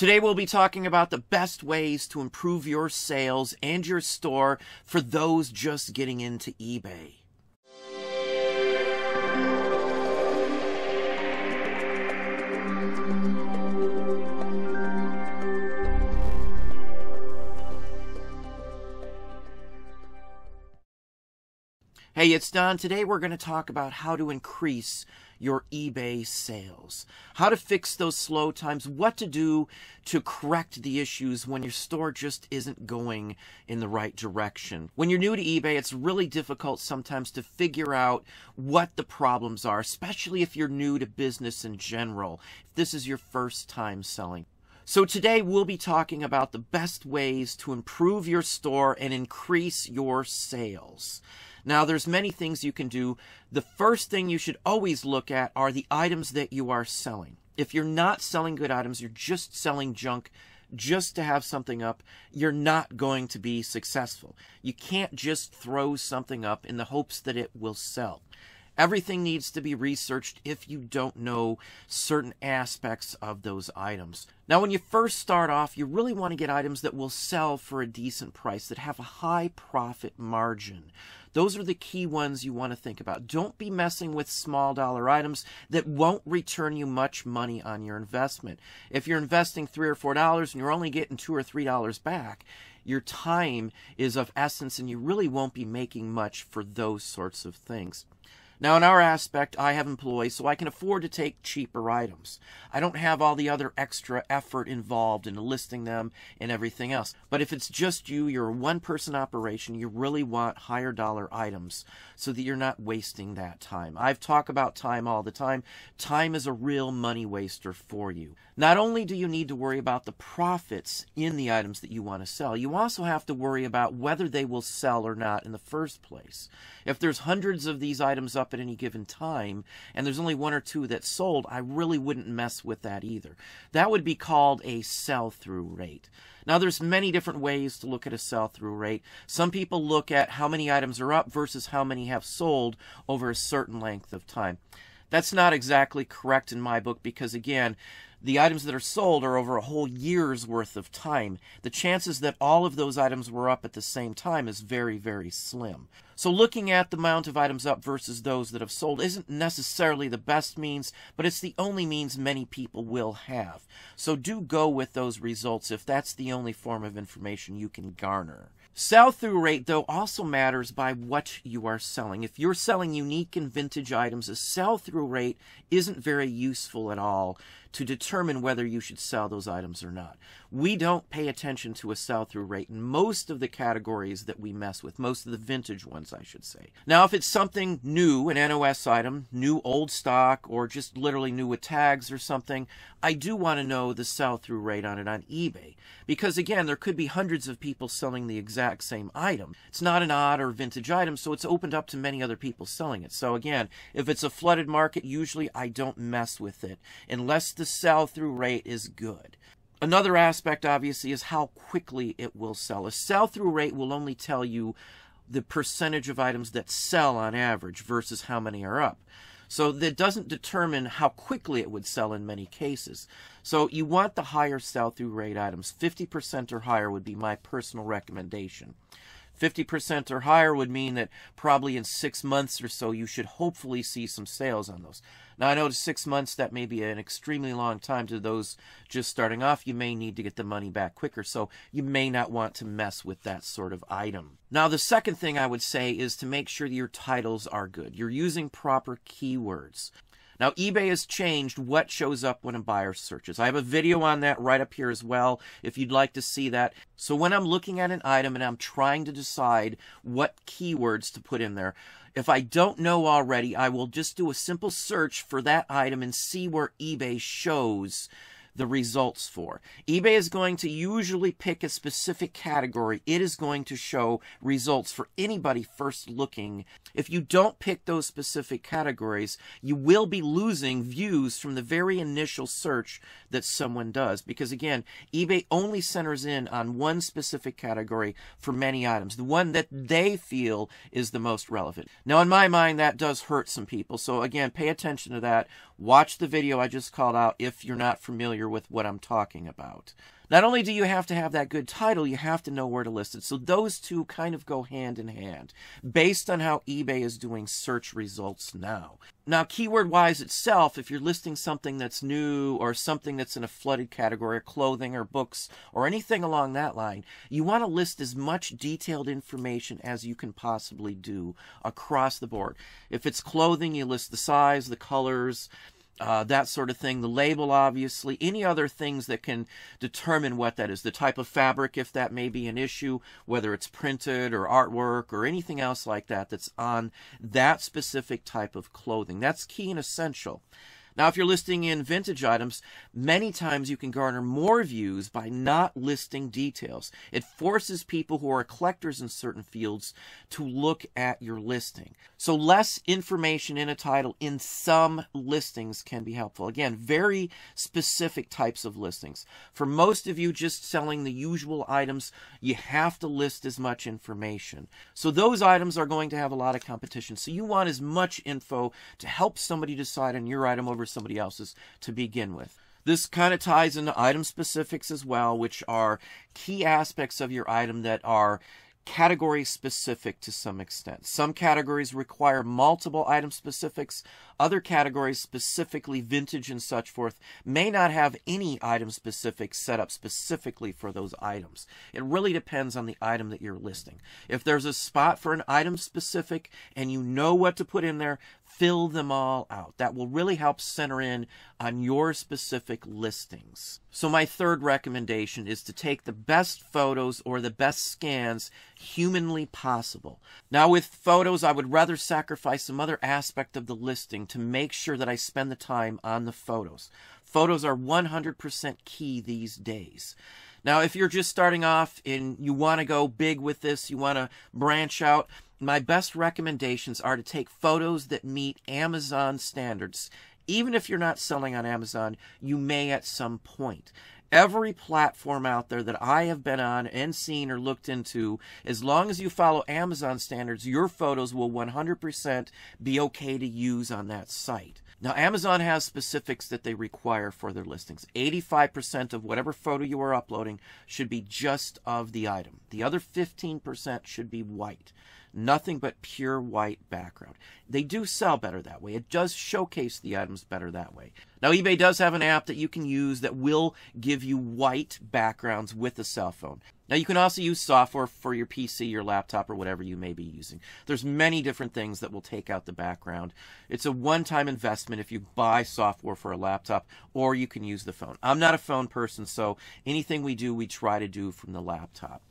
Today we'll be talking about the best ways to improve your sales and your store for those just getting into eBay. Hey, it's Don. Today we're going to talk about how to increase your eBay sales, how to fix those slow times, what to do to correct the issues when your store just isn't going in the right direction. When you're new to eBay, it's really difficult sometimes to figure out what the problems are, especially if you're new to business in general, if this is your first time selling. So today we'll be talking about the best ways to improve your store and increase your sales. Now, there's many things you can do. The first thing you should always look at are the items that you are selling. If you're not selling good items, you're just selling junk just to have something up, you're not going to be successful. You can't just throw something up in the hopes that it will sell. Everything needs to be researched if you don't know certain aspects of those items. Now, when you first start off, you really want to get items that will sell for a decent price, that have a high profit margin. Those are the key ones you want to think about. Don't be messing with small dollar items that won't return you much money on your investment. If you're investing three or four dollars and you're only getting two or three dollars back, your time is of essence and you really won't be making much for those sorts of things. Now, in our aspect, I have employees, so I can afford to take cheaper items. I don't have all the other extra effort involved in listing them and everything else. But if it's just you, you're a one-person operation, you really want higher dollar items so that you're not wasting that time. I've talked about time all the time. Time is a real money waster for you. Not only do you need to worry about the profits in the items that you want to sell, you also have to worry about whether they will sell or not in the first place. If there's hundreds of these items up up at any given time and there's only one or two that sold, I really wouldn't mess with that either. That would be called a sell-through rate. Now, there's many different ways to look at a sell-through rate. Some people look at how many items are up versus how many have sold over a certain length of time. That's not exactly correct in my book because, again, the items that are sold are over a whole year's worth of time. The chances that all of those items were up at the same time is very, very slim. So looking at the amount of items up versus those that have sold isn't necessarily the best means, but it's the only means many people will have. So do go with those results if that's the only form of information you can garner. Sell-through rate, though, also matters by what you are selling. If you're selling unique and vintage items, a sell-through rate isn't very useful at all to determine whether you should sell those items or not. We don't pay attention to a sell through rate in most of the categories that we mess with, most of the vintage ones, I should say. Now, if it's something new, an NOS item, new old stock, or just literally new with tags or something, I do want to know the sell through rate on it on eBay. Because again, there could be hundreds of people selling the exact same item. It's not an odd or vintage item, so it's opened up to many other people selling it. So again, if it's a flooded market, usually I don't mess with it unless the sell through rate is good. Another aspect, obviously, is how quickly it will sell. A sell through rate will only tell you the percentage of items that sell on average versus how many are up. So that doesn't determine how quickly it would sell in many cases. So you want the higher sell through rate items. 50% or higher would be my personal recommendation. 50% or higher would mean that probably in six months or so, you should hopefully see some sales on those. Now, I know six months, that may be an extremely long time to those just starting off. You may need to get the money back quicker, so you may not want to mess with that sort of item. Now, the second thing I would say is to make sure your titles are good. You're using proper keywords. Now, eBay has changed what shows up when a buyer searches. I have a video on that right up here as well if you'd like to see that. So when I'm looking at an item and I'm trying to decide what keywords to put in there, if I don't know already, I will just do a simple search for that item and see where eBay shows the results for. eBay is going to usually pick a specific category. It is going to show results for anybody first looking. If you don't pick those specific categories, you will be losing views from the very initial search that someone does. Because again, eBay only centers in on one specific category for many items, the one that they feel is the most relevant. Now, in my mind, that does hurt some people. So again, pay attention to that. Watch the video I just called out if you're not familiar familiar with what I'm talking about. Not only do you have to have that good title, you have to know where to list it. So those two kind of go hand in hand based on how eBay is doing search results now. Now, keyword wise itself, if you're listing something that's new or something that's in a flooded category, clothing or books or anything along that line, you want to list as much detailed information as you can possibly do across the board. If it's clothing, you list the size, the colors, uh, that sort of thing, the label, obviously, any other things that can determine what that is, the type of fabric, if that may be an issue, whether it's printed or artwork or anything else like that that's on that specific type of clothing. That's key and essential. Now, if you're listing in vintage items, many times you can garner more views by not listing details. It forces people who are collectors in certain fields to look at your listing. So less information in a title in some listings can be helpful. Again, very specific types of listings. For most of you just selling the usual items, you have to list as much information. So those items are going to have a lot of competition. So you want as much info to help somebody decide on your item over with somebody else's to begin with. This kind of ties into item specifics as well, which are key aspects of your item that are category specific to some extent. Some categories require multiple item specifics. Other categories, specifically vintage and such forth, may not have any item specific set up specifically for those items. It really depends on the item that you're listing. If there's a spot for an item specific and you know what to put in there, fill them all out. That will really help center in on your specific listings. So my third recommendation is to take the best photos or the best scans humanly possible. Now with photos, I would rather sacrifice some other aspect of the listing to make sure that I spend the time on the photos. Photos are 100% key these days. Now, if you're just starting off and you want to go big with this, you want to branch out, my best recommendations are to take photos that meet Amazon standards. Even if you're not selling on Amazon, you may at some point. Every platform out there that I have been on and seen or looked into, as long as you follow Amazon standards, your photos will 100% be okay to use on that site. Now, Amazon has specifics that they require for their listings. 85% of whatever photo you are uploading should be just of the item. The other 15% should be white nothing but pure white background. They do sell better that way. It does showcase the items better that way. Now, eBay does have an app that you can use that will give you white backgrounds with a cell phone. Now, you can also use software for your PC, your laptop, or whatever you may be using. There's many different things that will take out the background. It's a one-time investment if you buy software for a laptop, or you can use the phone. I'm not a phone person, so anything we do, we try to do from the laptop.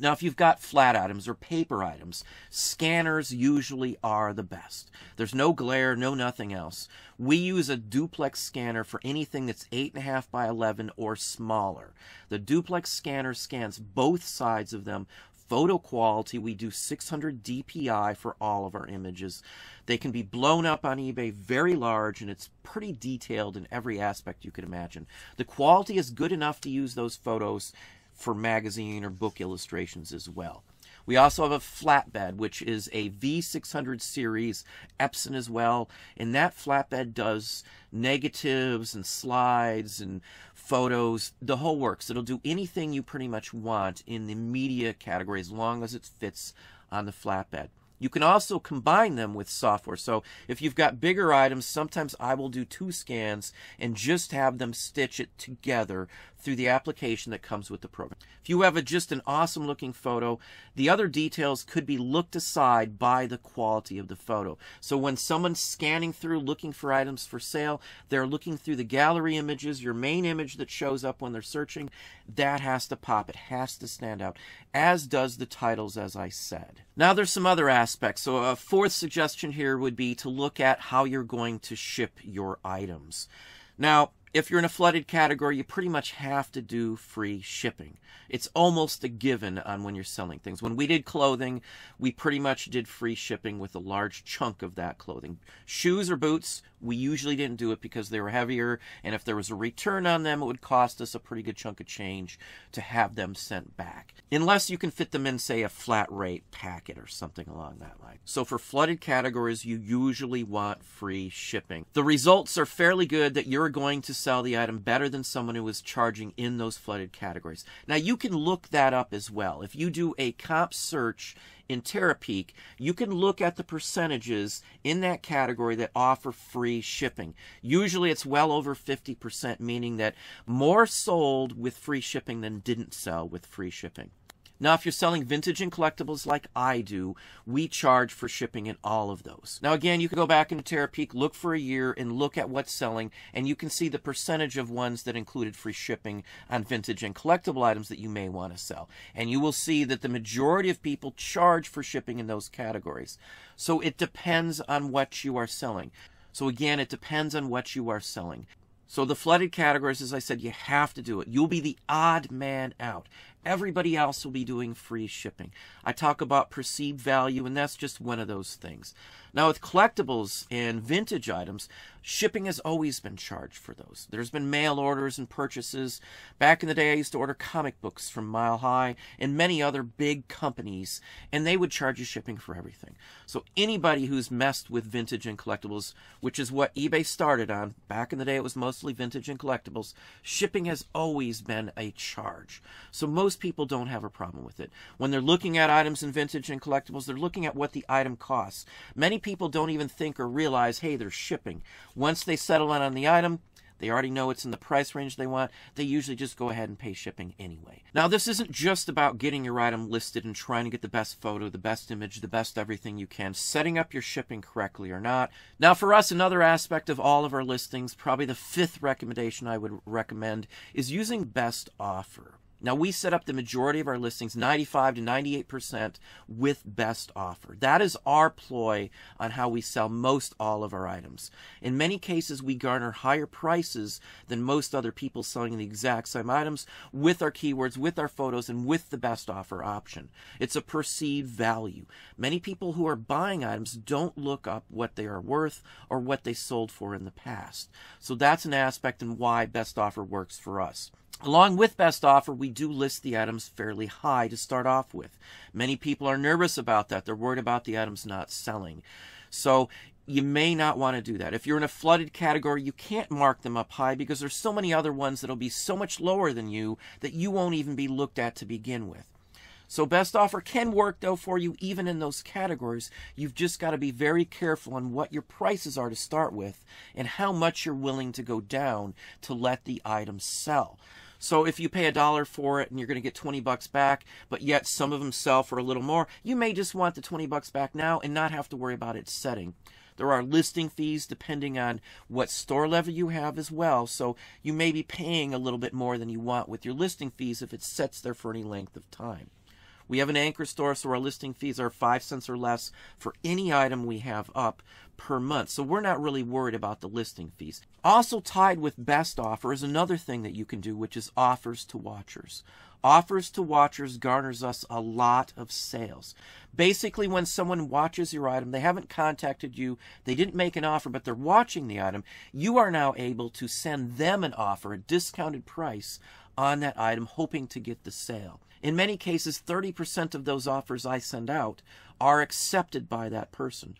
Now, if you've got flat items or paper items, scanners usually are the best. There's no glare, no nothing else. We use a duplex scanner for anything that's 8.5 by 11 or smaller. The duplex scanner scans both sides of them photo quality. We do 600 DPI for all of our images. They can be blown up on eBay very large, and it's pretty detailed in every aspect you could imagine. The quality is good enough to use those photos for magazine or book illustrations as well. We also have a flatbed, which is a V600 series, Epson as well. And that flatbed does negatives and slides and photos, the whole works. It'll do anything you pretty much want in the media category as long as it fits on the flatbed. You can also combine them with software. So if you've got bigger items, sometimes I will do two scans and just have them stitch it together through the application that comes with the program. If you have a, just an awesome looking photo, the other details could be looked aside by the quality of the photo. So when someone's scanning through looking for items for sale, they're looking through the gallery images, your main image that shows up when they're searching, that has to pop. It has to stand out, as does the titles as I said. Now there's some other aspects. So a fourth suggestion here would be to look at how you're going to ship your items. Now, if you're in a flooded category, you pretty much have to do free shipping. It's almost a given on when you're selling things. When we did clothing, we pretty much did free shipping with a large chunk of that clothing. Shoes or boots, we usually didn't do it because they were heavier, and if there was a return on them, it would cost us a pretty good chunk of change to have them sent back. Unless you can fit them in, say, a flat rate packet or something along that line. So for flooded categories, you usually want free shipping. The results are fairly good that you're going to sell the item better than someone who is charging in those flooded categories. Now you can look that up as well. If you do a comp search in TerraPeak, you can look at the percentages in that category that offer free shipping. Usually it's well over 50%, meaning that more sold with free shipping than didn't sell with free shipping. Now, if you're selling vintage and collectibles like I do, we charge for shipping in all of those. Now, again, you can go back into Terapeak, look for a year, and look at what's selling, and you can see the percentage of ones that included free shipping on vintage and collectible items that you may want to sell. And you will see that the majority of people charge for shipping in those categories. So it depends on what you are selling. So again, it depends on what you are selling. So the flooded categories, as I said, you have to do it. You'll be the odd man out. Everybody else will be doing free shipping. I talk about perceived value, and that's just one of those things. Now, with collectibles and vintage items, shipping has always been charged for those. There's been mail orders and purchases. Back in the day, I used to order comic books from Mile High and many other big companies, and they would charge you shipping for everything. So anybody who's messed with vintage and collectibles, which is what eBay started on, back in the day it was mostly vintage and collectibles, shipping has always been a charge. So most most people don't have a problem with it. When they're looking at items in vintage and collectibles, they're looking at what the item costs. Many people don't even think or realize, hey, there's shipping. Once they settle in on the item, they already know it's in the price range they want. They usually just go ahead and pay shipping anyway. Now, this isn't just about getting your item listed and trying to get the best photo, the best image, the best everything you can, setting up your shipping correctly or not. Now, for us, another aspect of all of our listings, probably the fifth recommendation I would recommend, is using best offer. Now, we set up the majority of our listings, 95 to 98%, with best offer. That is our ploy on how we sell most all of our items. In many cases, we garner higher prices than most other people selling the exact same items with our keywords, with our photos, and with the best offer option. It's a perceived value. Many people who are buying items don't look up what they are worth or what they sold for in the past. So that's an aspect and why best offer works for us. Along with best offer, we do list the items fairly high to start off with. Many people are nervous about that. They're worried about the items not selling. So you may not want to do that. If you're in a flooded category, you can't mark them up high because there's so many other ones that'll be so much lower than you that you won't even be looked at to begin with. So best offer can work though for you even in those categories. You've just got to be very careful on what your prices are to start with and how much you're willing to go down to let the item sell. So if you pay a dollar for it and you're going to get 20 bucks back, but yet some of them sell for a little more, you may just want the 20 bucks back now and not have to worry about its setting. There are listing fees depending on what store level you have as well. So you may be paying a little bit more than you want with your listing fees if it sets there for any length of time. We have an anchor store, so our listing fees are five cents or less for any item we have up per month. So we're not really worried about the listing fees. Also tied with best offer is another thing that you can do, which is offers to watchers. Offers to watchers garners us a lot of sales. Basically, when someone watches your item, they haven't contacted you, they didn't make an offer, but they're watching the item, you are now able to send them an offer, a discounted price on that item, hoping to get the sale. In many cases, 30% of those offers I send out are accepted by that person.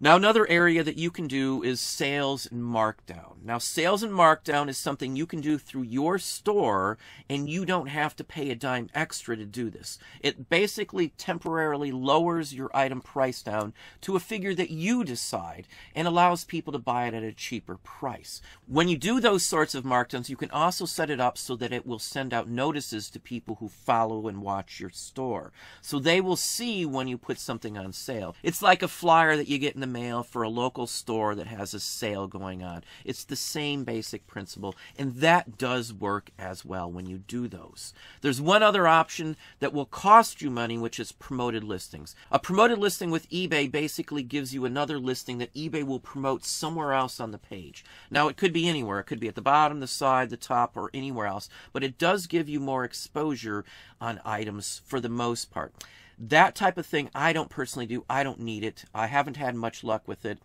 Now, another area that you can do is sales and markdown. Now, sales and markdown is something you can do through your store, and you don't have to pay a dime extra to do this. It basically temporarily lowers your item price down to a figure that you decide and allows people to buy it at a cheaper price. When you do those sorts of markdowns, you can also set it up so that it will send out notices to people who follow and watch your store. So they will see when you put something on sale. It's like a flyer that you get in the mail for a local store that has a sale going on. It's the same basic principle, and that does work as well when you do those. There's one other option that will cost you money, which is promoted listings. A promoted listing with eBay basically gives you another listing that eBay will promote somewhere else on the page. Now, it could be anywhere. It could be at the bottom, the side, the top, or anywhere else, but it does give you more exposure on items for the most part. That type of thing, I don't personally do. I don't need it. I haven't had much luck with it.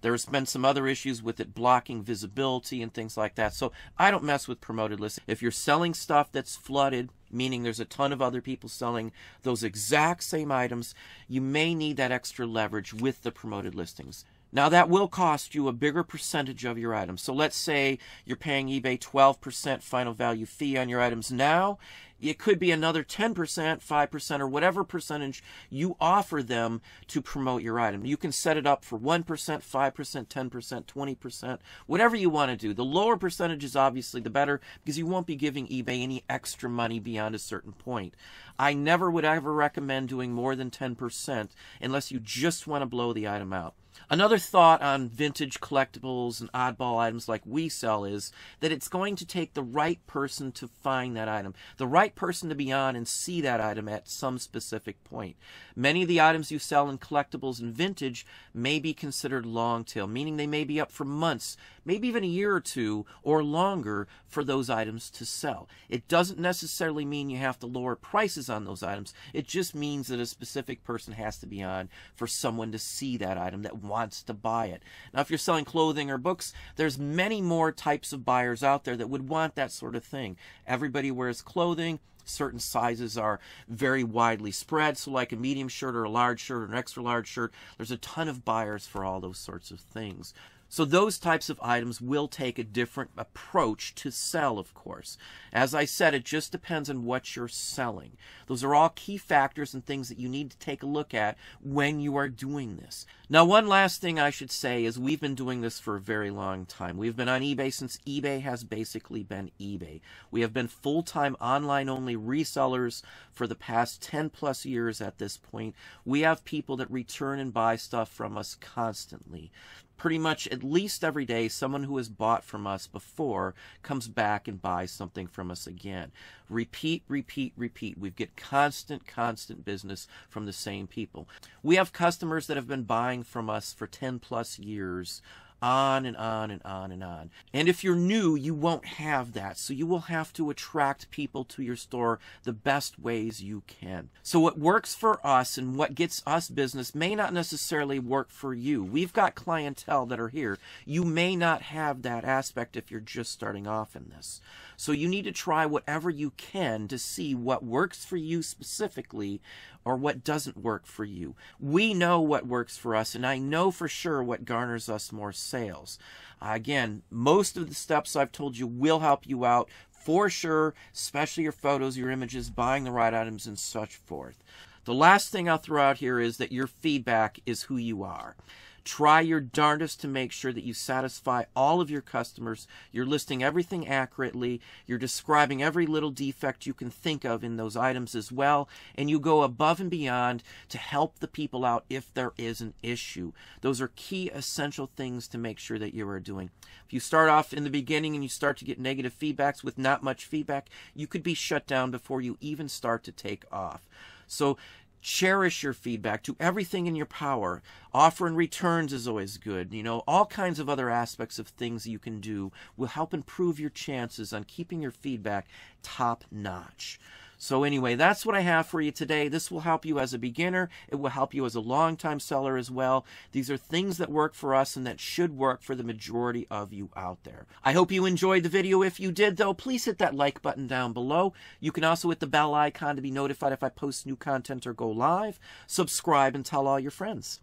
There's been some other issues with it blocking visibility and things like that. So I don't mess with promoted lists. If you're selling stuff that's flooded, meaning there's a ton of other people selling those exact same items, you may need that extra leverage with the promoted listings. Now that will cost you a bigger percentage of your items. So let's say you're paying eBay 12% final value fee on your items now it could be another 10%, 5%, or whatever percentage you offer them to promote your item. You can set it up for 1%, 5%, 10%, 20%, whatever you want to do. The lower percentage is obviously the better because you won't be giving eBay any extra money beyond a certain point. I never would ever recommend doing more than 10% unless you just want to blow the item out. Another thought on vintage collectibles and oddball items like we sell is that it's going to take the right person to find that item, the right person to be on and see that item at some specific point. Many of the items you sell in collectibles and vintage may be considered long tail, meaning they may be up for months maybe even a year or two or longer for those items to sell. It doesn't necessarily mean you have to lower prices on those items. It just means that a specific person has to be on for someone to see that item that wants to buy it. Now, if you're selling clothing or books, there's many more types of buyers out there that would want that sort of thing. Everybody wears clothing certain sizes are very widely spread. So, like a medium shirt or a large shirt or an extra large shirt, there's a ton of buyers for all those sorts of things. So those types of items will take a different approach to sell, of course. As I said, it just depends on what you're selling. Those are all key factors and things that you need to take a look at when you are doing this. Now, one last thing I should say is we've been doing this for a very long time. We've been on eBay since eBay has basically been eBay. We have been full-time online-only resellers for the past 10 plus years at this point. We have people that return and buy stuff from us constantly pretty much at least every day someone who has bought from us before comes back and buys something from us again repeat repeat repeat we get constant constant business from the same people we have customers that have been buying from us for 10 plus years on and on and on and on. And if you're new, you won't have that. So you will have to attract people to your store the best ways you can. So what works for us and what gets us business may not necessarily work for you. We've got clientele that are here. You may not have that aspect if you're just starting off in this. So you need to try whatever you can to see what works for you specifically or what doesn't work for you. We know what works for us, and I know for sure what garners us more sales. Uh, again, most of the steps I've told you will help you out for sure, especially your photos, your images, buying the right items, and such forth. The last thing I'll throw out here is that your feedback is who you are. Try your darndest to make sure that you satisfy all of your customers. You're listing everything accurately. You're describing every little defect you can think of in those items as well. And you go above and beyond to help the people out if there is an issue. Those are key essential things to make sure that you are doing. If you start off in the beginning and you start to get negative feedbacks with not much feedback, you could be shut down before you even start to take off. So cherish your feedback do everything in your power Offering returns is always good you know all kinds of other aspects of things you can do will help improve your chances on keeping your feedback top notch so anyway, that's what I have for you today. This will help you as a beginner. It will help you as a long-time seller as well. These are things that work for us and that should work for the majority of you out there. I hope you enjoyed the video. If you did though, please hit that like button down below. You can also hit the bell icon to be notified if I post new content or go live. Subscribe and tell all your friends.